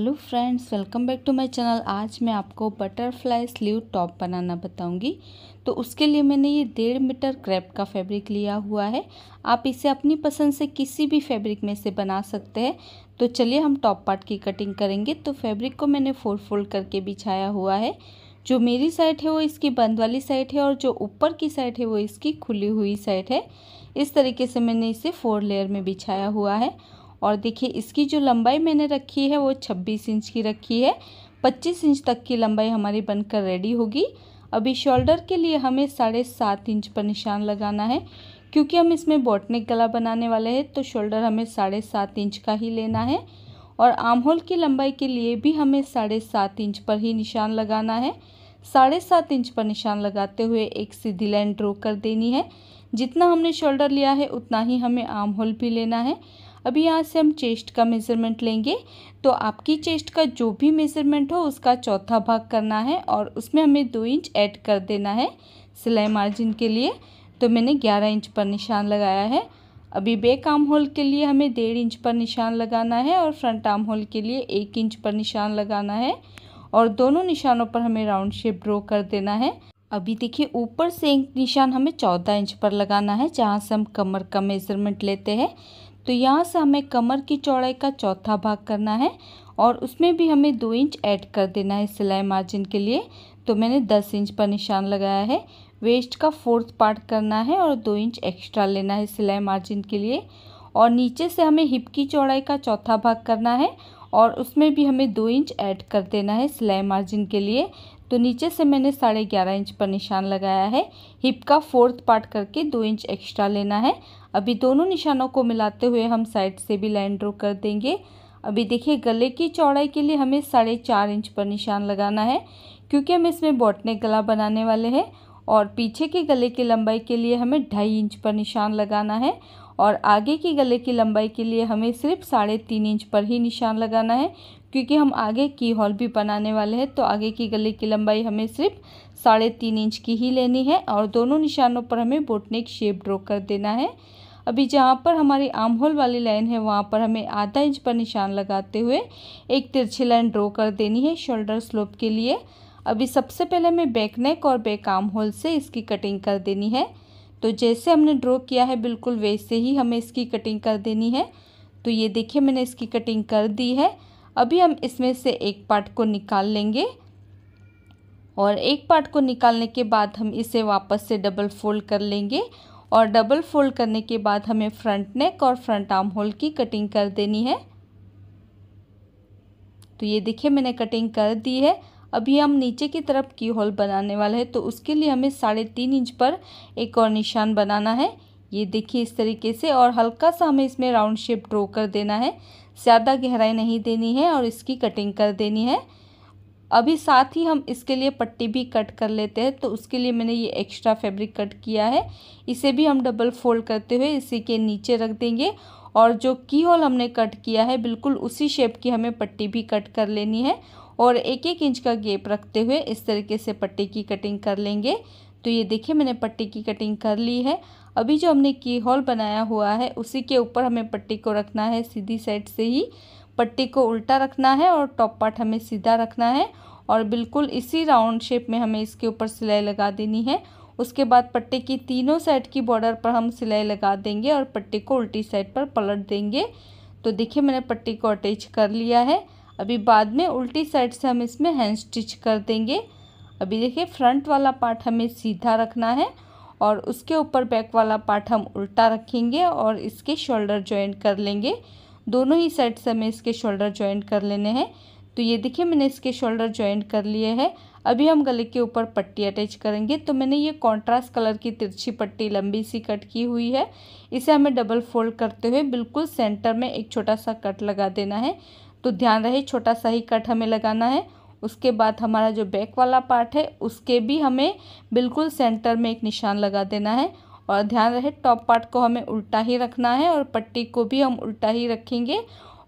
hello friends welcome back to my channel आज मैं आपको बटरफ्लाई स्लीव टॉप बनाना बताऊंगी तो उसके लिए मैंने ये डेढ़ मीटर क्रैप का फैब्रिक लिया हुआ है आप इसे अपनी पसंद से किसी भी फैब्रिक में से बना सकते हैं तो चलिए हम टॉप पार्ट की कटिंग करेंगे तो फैब्रिक को मैंने फोर फोल्ड करके बिछाया हुआ है जो मेरी साइड है वो इसकी बंद वाली साइड है और जो ऊपर की साइड है वो इसकी खुली हुई साइड है इस तरीके से मैंने इसे फोर लेयर में बिछाया हुआ है और देखिए इसकी जो लंबाई मैंने रखी है वो छब्बीस इंच की रखी है पच्चीस इंच तक की लंबाई हमारी बनकर रेडी होगी अभी शोल्डर के लिए हमें साढ़े सात इंच पर निशान लगाना है क्योंकि हम इसमें बॉटनिक गला बनाने वाले हैं तो शोल्डर हमें साढ़े सात इंच का ही लेना है और आम होल की लंबाई के लिए भी हमें साढ़े सात इंच पर ही निशान लगाना है साढ़े सात इंच पर निशान लगाते हुए एक सीधी लाइन ड्रॉ कर देनी है जितना हमने शोल्डर लिया है उतना ही हमें आम होल भी लेना है अभी यहाँ से हम चेस्ट का मेज़रमेंट लेंगे तो आपकी चेस्ट का जो भी मेज़रमेंट हो उसका चौथा भाग करना है और उसमें हमें दो इंच ऐड कर देना है सिलाई मार्जिन के लिए तो मैंने ग्यारह इंच पर निशान लगाया है अभी बेक आर्म होल के लिए हमें डेढ़ इंच पर निशान लगाना है और फ्रंट आर्म होल के लिए एक इंच पर निशान लगाना है और दोनों निशानों पर हमें राउंड शेप ड्रो कर देना है अभी देखिए ऊपर से एक निशान हमें चौदह इंच पर लगाना है जहाँ से हम कमर का मेज़रमेंट लेते हैं तो यहाँ से हमें कमर की चौड़ाई का चौथा भाग करना है और उसमें भी हमें दो इंच ऐड कर देना है सिलाई मार्जिन के लिए तो मैंने दस इंच पर निशान लगाया है वेस्ट का फोर्थ पार्ट करना है और दो इंच एक्स्ट्रा लेना है सिलाई मार्जिन के लिए और नीचे से हमें हिप की चौड़ाई का चौथा भाग करना है और उसमें भी हमें दो इंच ऐड कर देना है सिलाई मार्जिन के लिए तो नीचे से मैंने साढ़े ग्यारह इंच पर निशान लगाया है हिप का फोर्थ पार्ट करके दो इंच एक्स्ट्रा लेना है अभी दोनों निशानों को मिलाते हुए हम साइड से भी लाइन ड्रॉ कर देंगे अभी देखिए गले की चौड़ाई के लिए हमें साढ़े चार इंच पर निशान लगाना है क्योंकि हम इसमें बॉटने गला बनाने वाले हैं और पीछे के गले की लंबाई के लिए हमें ढाई इंच पर निशान लगाना है और आगे के गले की लंबाई के लिए हमें सिर्फ साढ़े तीन इंच पर ही निशान लगाना है क्योंकि हम आगे की हॉल भी बनाने वाले हैं तो आगे की गले की लंबाई हमें सिर्फ साढ़े तीन इंच की ही लेनी है और दोनों निशानों पर हमें बोटनेक शेप ड्रॉ कर देना है अभी जहाँ पर हमारी आम होल वाली लाइन है वहाँ पर हमें आधा इंच पर निशान लगाते हुए एक तिरछी लाइन ड्रॉ कर देनी है शोल्डर स्लोप के लिए अभी सबसे पहले हमें बैक नेक और बैक आर्म होल से इसकी कटिंग कर देनी है तो जैसे हमने ड्रॉ किया है बिल्कुल वैसे ही हमें इसकी कटिंग कर देनी है तो ये देखिए मैंने इसकी कटिंग कर दी है अभी हम इसमें से एक पार्ट को निकाल लेंगे और एक पार्ट को निकालने के बाद हम इसे वापस से डबल फोल्ड कर लेंगे और डबल फोल्ड करने के बाद हमें फ्रंट नेक और फ्रंट आर्म होल की कटिंग कर देनी है तो ये देखिए मैंने कटिंग कर दी है अभी हम नीचे की तरफ की होल बनाने वाले हैं तो उसके लिए हमें साढ़े तीन इंच पर एक और निशान बनाना है ये देखिए इस तरीके से और हल्का सा हमें इसमें राउंड शेप ड्रॉ कर देना है ज़्यादा गहराई नहीं देनी है और इसकी कटिंग कर देनी है अभी साथ ही हम इसके लिए पट्टी भी कट कर लेते हैं तो उसके लिए मैंने ये एक्स्ट्रा फैब्रिक कट किया है इसे भी हम डबल फोल्ड करते हुए इसी के नीचे रख देंगे और जो की होल हमने कट किया है बिल्कुल उसी शेप की हमें पट्टी भी कट कर लेनी है और एक एक इंच का गेप रखते हुए इस तरीके से पट्टी की कटिंग कर लेंगे तो ये देखिए मैंने पट्टी की कटिंग कर ली है अभी जो हमने की होल बनाया हुआ है उसी के ऊपर हमें पट्टी को रखना है सीधी साइड से ही पट्टी को उल्टा रखना है और टॉप पार्ट हमें सीधा रखना है और बिल्कुल इसी राउंड शेप में हमें इसके ऊपर सिलाई लगा देनी है उसके बाद पट्टी की तीनों साइड की बॉर्डर पर हम सिलाई लगा देंगे और पट्टी को उल्टी साइड पर पलट देंगे तो देखिए मैंने पट्टी को अटैच कर लिया है अभी बाद में उल्टी साइड से हम इसमें हैंड स्टिच कर देंगे अभी देखिए फ्रंट वाला पार्ट हमें सीधा रखना है और उसके ऊपर बैक वाला पार्ट हम उल्टा रखेंगे और इसके शोल्डर ज्वाइंट कर लेंगे दोनों ही साइड से हमें इसके शोल्डर ज्वाइंट कर लेने हैं तो ये देखिए मैंने इसके शोल्डर ज्वाइंट कर लिए हैं अभी हम गले के ऊपर पट्टी अटैच करेंगे तो मैंने ये कॉन्ट्रास्ट कलर की तिरछी पट्टी लंबी सी कट की हुई है इसे हमें डबल फोल्ड करते हुए बिल्कुल सेंटर में एक छोटा सा कट लगा देना है तो ध्यान रहे छोटा सा ही कट हमें लगाना है उसके बाद हमारा जो बैक वाला पार्ट है उसके भी हमें बिल्कुल सेंटर में एक निशान लगा देना है और ध्यान रहे टॉप पार्ट को हमें उल्टा ही रखना है और पट्टी को भी हम उल्टा ही रखेंगे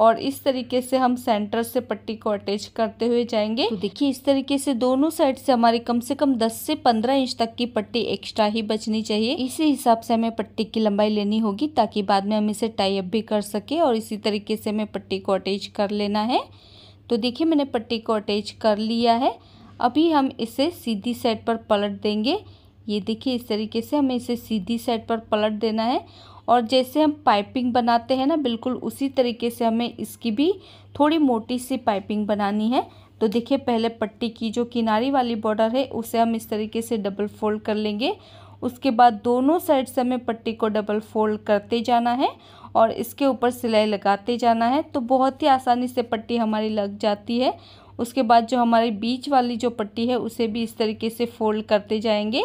और इस तरीके से हम सेंटर से पट्टी को अटैच करते हुए जाएंगे तो देखिए इस तरीके से दोनों साइड से हमारी कम से कम 10 से 15 इंच तक की पट्टी एक्स्ट्रा ही बचनी चाहिए इसी हिसाब से हमें पट्टी की लंबाई लेनी होगी ताकि बाद में हम इसे टाई अप भी कर सके और इसी तरीके से हमें पट्टी को अटैच कर लेना है तो देखिए मैंने पट्टी को अटैच कर लिया है अभी हम इसे सीधी साइड पर पलट देंगे ये देखिए इस तरीके से हमें इसे सीधी साइड पर पलट देना है और जैसे हम पाइपिंग बनाते हैं ना बिल्कुल उसी तरीके से हमें इसकी भी थोड़ी मोटी सी पाइपिंग बनानी है तो देखिए पहले पट्टी की जो किनारी वाली बॉर्डर है उसे हम इस तरीके से डबल फोल्ड कर लेंगे उसके बाद दोनों साइड से हमें पट्टी को डबल फोल्ड करते जाना है और इसके ऊपर सिलाई लगाते जाना है तो बहुत ही आसानी से पट्टी हमारी लग जाती है उसके बाद जो हमारी बीच वाली जो पट्टी है उसे भी इस तरीके से फोल्ड करते जाएंगे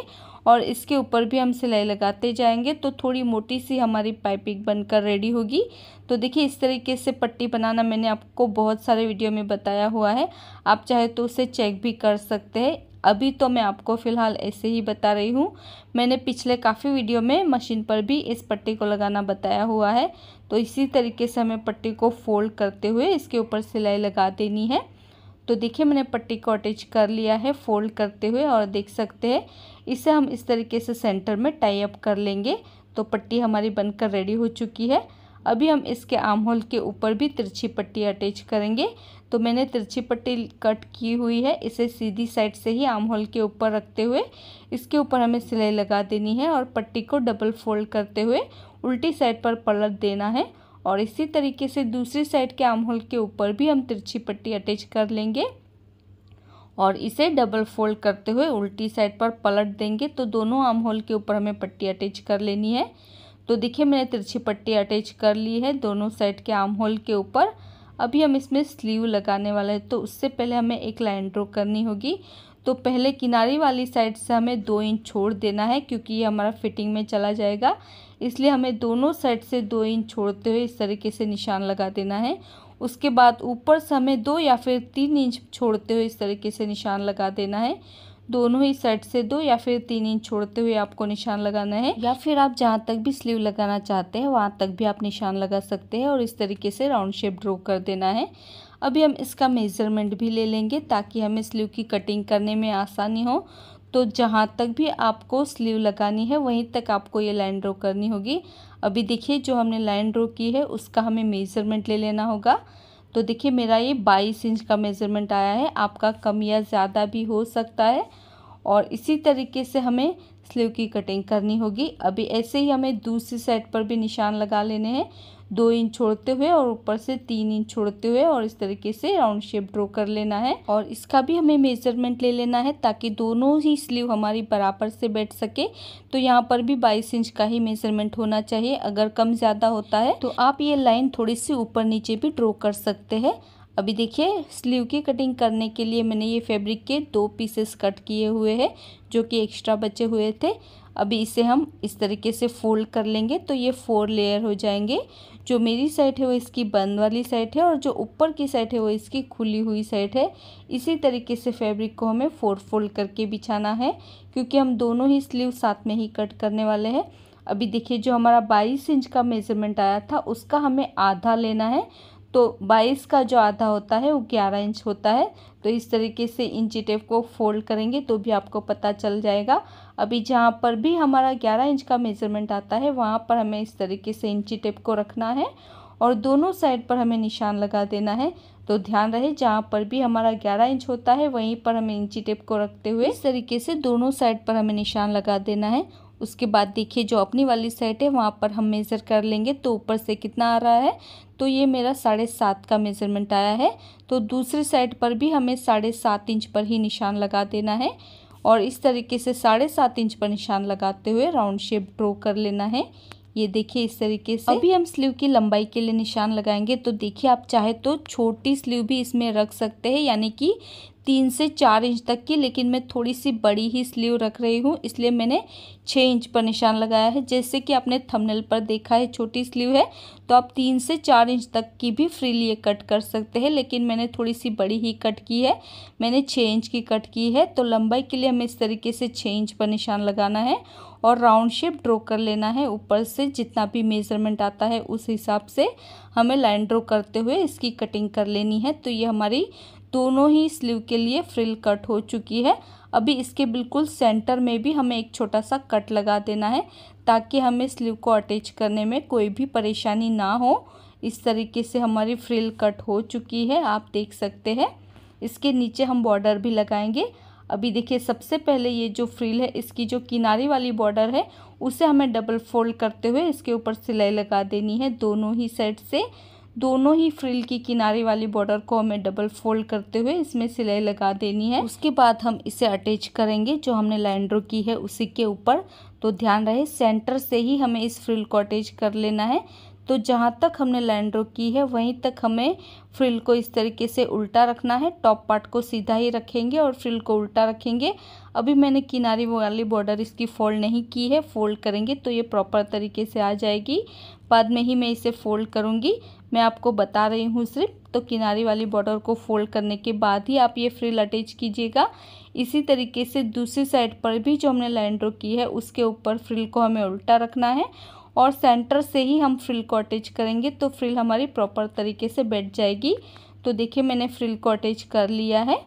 और इसके ऊपर भी हम सिलाई लगाते जाएंगे तो थोड़ी मोटी सी हमारी पाइपिंग बनकर रेडी होगी तो देखिए इस तरीके से पट्टी बनाना मैंने आपको बहुत सारे वीडियो में बताया हुआ है आप चाहे तो उसे चेक भी कर सकते हैं अभी तो मैं आपको फ़िलहाल ऐसे ही बता रही हूँ मैंने पिछले काफ़ी वीडियो में मशीन पर भी इस पट्टी को लगाना बताया हुआ है तो इसी तरीके से हमें पट्टी को फोल्ड करते हुए इसके ऊपर सिलाई लगा देनी है तो देखिए मैंने पट्टी को अटैच कर लिया है फोल्ड करते हुए और देख सकते हैं इसे हम इस तरीके से सेंटर में टाई अप कर लेंगे तो पट्टी हमारी बनकर रेडी हो चुकी है अभी हम इसके आम होल के ऊपर भी तिरछी पट्टी अटैच करेंगे तो मैंने तिरछी पट्टी कट की हुई है इसे सीधी साइड से ही आम होल के ऊपर रखते हुए इसके ऊपर हमें सिलाई लगा देनी है और पट्टी को डबल फोल्ड करते हुए उल्टी साइड पर पलट देना है और इसी तरीके से दूसरी साइड के आम होल के ऊपर भी हम तिरछी पट्टी अटैच कर लेंगे और इसे डबल फोल्ड करते हुए उल्टी साइड पर पलट देंगे तो दोनों आम होल के ऊपर हमें पट्टी अटैच कर लेनी है तो देखिए मैंने तिरछी पट्टी अटैच कर ली है दोनों साइड के आम होल के ऊपर अभी हम इसमें स्लीव लगाने वाले हैं तो उससे पहले हमें एक लाइन ड्रॉ करनी होगी तो पहले किनारे वाली साइड से हमें दो इंच छोड़ देना है क्योंकि ये हमारा फिटिंग में चला जाएगा इसलिए हमें दोनों साइड से दो इंच छोड़ते हुए इस तरीके से निशान लगा देना है उसके बाद ऊपर से हमें दो या फिर तीन इंच छोड़ते हुए इस तरीके से निशान लगा देना है दोनों ही साइड से दो या फिर तीन इंच छोड़ते हुए आपको निशान लगाना है या फिर आप जहाँ तक भी स्लीव लगाना चाहते हैं वहाँ तक भी आप निशान लगा सकते हैं और इस तरीके से राउंड शेप ड्रॉ कर देना है अभी हम इसका मेज़रमेंट भी ले लेंगे ताकि हमें स्लीव की कटिंग करने में आसानी हो तो जहाँ तक भी आपको स्लीव लगानी है वहीं तक आपको ये लाइन ड्रॉ करनी होगी अभी देखिए जो हमने लाइन ड्रॉ की है उसका हमें मेज़रमेंट ले लेना होगा तो देखिए मेरा ये बाईस इंच का मेज़रमेंट आया है आपका कम या ज़्यादा भी हो सकता है और इसी तरीके से हमें स्लीव की कटिंग करनी होगी अभी ऐसे ही हमें दूसरी साइड पर भी निशान लगा लेने हैं दो इंच छोड़ते हुए और ऊपर से तीन इंच छोड़ते हुए और इस तरीके से राउंड शेप ड्रॉ कर लेना है और इसका भी हमें मेजरमेंट ले लेना है ताकि दोनों ही स्लीव हमारी बराबर से बैठ सके तो यहाँ पर भी बाईस इंच का ही मेजरमेंट होना चाहिए अगर कम ज़्यादा होता है तो आप ये लाइन थोड़ी सी ऊपर नीचे भी ड्रॉ कर सकते हैं अभी देखिए स्लीव की कटिंग करने के लिए मैंने ये फैब्रिक के दो पीसेस कट किए हुए हैं जो कि एक्स्ट्रा बचे हुए थे अभी इसे हम इस तरीके से फोल्ड कर लेंगे तो ये फोर लेयर हो जाएंगे जो मेरी साइड है वो इसकी बंद वाली साइड है और जो ऊपर की साइड है वो इसकी खुली हुई साइड है इसी तरीके से फैब्रिक को हमें फोर फोल्ड करके बिछाना है क्योंकि हम दोनों ही स्लीव साथ में ही कट करने वाले हैं अभी देखिए जो हमारा बाईस इंच का मेजरमेंट आया था उसका हमें आधा लेना है तो बाईस का जो आधा होता है वो ग्यारह इंच होता है तो इस तरीके से इंची टेप को फोल्ड करेंगे तो भी आपको पता चल जाएगा अभी जहाँ पर भी हमारा ग्यारह इंच का मेजरमेंट आता है वहाँ पर हमें इस तरीके से इंची टेप को रखना है और दोनों साइड पर हमें निशान लगा देना है तो ध्यान रहे जहाँ पर भी हमारा 11 इंच होता है वहीं पर हमें इंची टेप को रखते हुए इस तरीके से दोनों साइड पर हमें निशान लगा देना है उसके बाद देखिए जो अपनी वाली सेट है वहाँ पर हम मेज़र कर लेंगे तो ऊपर से कितना आ रहा है तो ये मेरा साढ़े सात का मेज़रमेंट आया है तो दूसरी साइड पर भी हमें साढ़े सात इंच पर ही निशान लगा देना है और इस तरीके से साढ़े सात इंच पर निशान लगाते हुए राउंड शेप ड्रॉ कर लेना है ये देखिए इस तरीके से अभी हम स्लीव की लंबाई के लिए निशान लगाएंगे तो देखिए आप चाहे तो छोटी स्लीव भी इसमें रख सकते हैं यानी कि तीन से चार इंच तक की लेकिन मैं थोड़ी सी बड़ी ही स्लीव रख रही हूँ इसलिए मैंने छः इंच पर निशान लगाया है जैसे कि आपने थंबनेल पर देखा है छोटी स्लीव है तो आप तीन से चार इंच तक की भी फ्रीली ये कट कर सकते हैं लेकिन मैंने थोड़ी सी बड़ी ही कट की है मैंने छः इंच की कट की है तो लंबाई के लिए हमें इस तरीके से छः इंच पर निशान लगाना है और राउंड शेप ड्रॉ कर लेना है ऊपर से जितना भी मेज़रमेंट आता है उस हिसाब से हमें लाइन ड्रॉ करते हुए इसकी कटिंग कर लेनी है तो ये हमारी दोनों ही स्लीव के लिए फ्रिल कट हो चुकी है अभी इसके बिल्कुल सेंटर में भी हमें एक छोटा सा कट लगा देना है ताकि हमें स्लीव को अटैच करने में कोई भी परेशानी ना हो इस तरीके से हमारी फ्रिल कट हो चुकी है आप देख सकते हैं इसके नीचे हम बॉर्डर भी लगाएंगे अभी देखिए सबसे पहले ये जो फ्रिल है इसकी जो किनारे वाली बॉर्डर है उसे हमें डबल फोल्ड करते हुए इसके ऊपर सिलाई लगा देनी है दोनों ही साइड से दोनों ही फ्रिल की किनारे वाली बॉर्डर को हमें डबल फोल्ड करते हुए इसमें सिलाई लगा देनी है उसके बाद हम इसे अटैच करेंगे जो हमने लाइन ड्रो की है उसी के ऊपर तो ध्यान रहे सेंटर से ही हमें इस फ्रिल को अटैच कर लेना है तो जहाँ तक हमने लाइन ड्रो की है वहीं तक हमें फ्रिल को इस तरीके से उल्टा रखना है टॉप पार्ट को सीधा ही रखेंगे और फ्रिल को उल्टा रखेंगे अभी मैंने किनारी वाली बॉर्डर इसकी फोल्ड नहीं की है फोल्ड करेंगे तो ये प्रॉपर तरीके से आ जाएगी बाद में ही मैं इसे फोल्ड करूँगी मैं आपको बता रही हूँ सिर्फ तो किनारे वाली बॉर्डर को फोल्ड करने के बाद ही आप ये फ्रिल अटैच कीजिएगा इसी तरीके से दूसरी साइड पर भी जो हमने लाइन ड्रॉ की है उसके ऊपर फ्रिल को हमें उल्टा रखना है और सेंटर से ही हम फ्रिल को अटैच करेंगे तो फ्रिल हमारी प्रॉपर तरीके से बैठ जाएगी तो देखिए मैंने फ्रिल को अटैच कर लिया है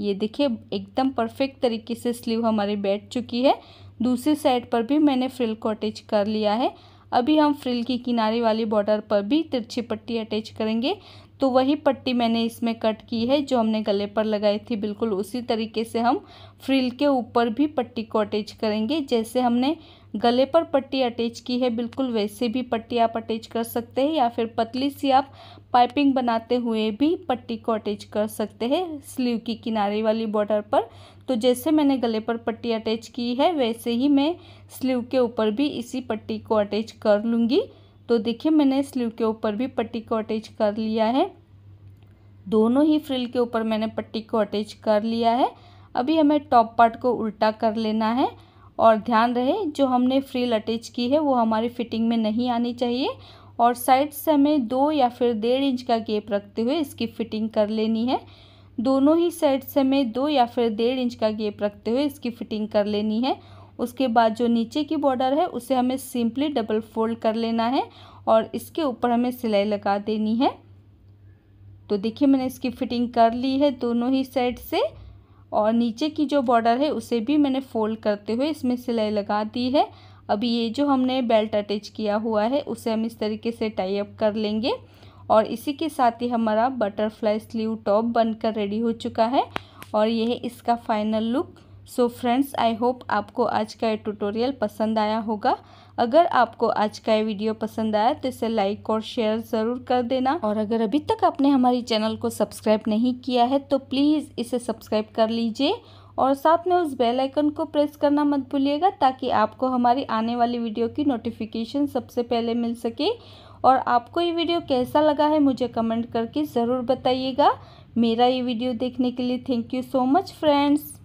ये देखिए एकदम परफेक्ट तरीके से स्लीव हमारी बैठ चुकी है दूसरी साइड पर भी मैंने फ्रिल को अटैच कर लिया है अभी हम फ्रिल की किनारे वाली बॉर्डर पर भी तिरछी पट्टी अटैच करेंगे तो वही पट्टी मैंने इसमें कट की है जो हमने गले पर लगाई थी बिल्कुल उसी तरीके से हम फ्रिल के ऊपर भी पट्टी को अटैच करेंगे जैसे हमने गले पर पट्टी अटैच की है बिल्कुल वैसे भी पट्टी आप अटैच कर सकते हैं या फिर पतली सी आप पाइपिंग बनाते हुए भी पट्टी को अटैच कर सकते हैं स्लीव की किनारे वाली बॉर्डर पर तो जैसे मैंने गले पर पट्टी अटैच की है वैसे ही मैं स्लीव के ऊपर भी इसी पट्टी को अटैच कर लूँगी तो देखिए मैंने स्लीव के ऊपर भी पट्टी को अटैच कर लिया है दोनों ही फ्रिल के ऊपर मैंने पट्टी को अटैच कर लिया है अभी हमें टॉप पार्ट को उल्टा कर लेना है और ध्यान रहे जो हमने फ्रील अटैच की है वो हमारी फिटिंग में नहीं आनी चाहिए और साइड से हमें दो या फिर डेढ़ इंच का गेप रखते हुए इसकी फिटिंग कर लेनी है दोनों ही साइड से हमें दो या फिर डेढ़ इंच का गेप रखते हुए इसकी फिटिंग कर लेनी है उसके बाद जो नीचे की बॉर्डर है उसे हमें सिंपली डबल फोल्ड कर लेना है और इसके ऊपर हमें सिलाई लगा देनी है तो देखिए मैंने इसकी फिटिंग कर ली है दोनों ही साइड से और नीचे की जो बॉर्डर है उसे भी मैंने फोल्ड करते हुए इसमें सिलाई लगा दी है अभी ये जो हमने बेल्ट अटैच किया हुआ है उसे हम इस तरीके से टाई अप कर लेंगे और इसी के साथ ही हमारा बटरफ्लाई स्लीव टॉप बनकर रेडी हो चुका है और यह है इसका final look so friends I hope आपको आज का ये ट्यूटोरियल पसंद आया होगा अगर आपको आज का ये वीडियो पसंद आया तो इसे लाइक और शेयर ज़रूर कर देना और अगर अभी तक आपने हमारी चैनल को सब्सक्राइब नहीं किया है तो प्लीज़ इसे सब्सक्राइब कर लीजिए और साथ में उस बेल आइकन को प्रेस करना मत भूलिएगा ताकि आपको हमारी आने वाली वीडियो की नोटिफिकेशन सबसे पहले मिल सके और आपको ये वीडियो कैसा लगा है मुझे कमेंट करके ज़रूर बताइएगा मेरा ये वीडियो देखने के लिए thank you so much friends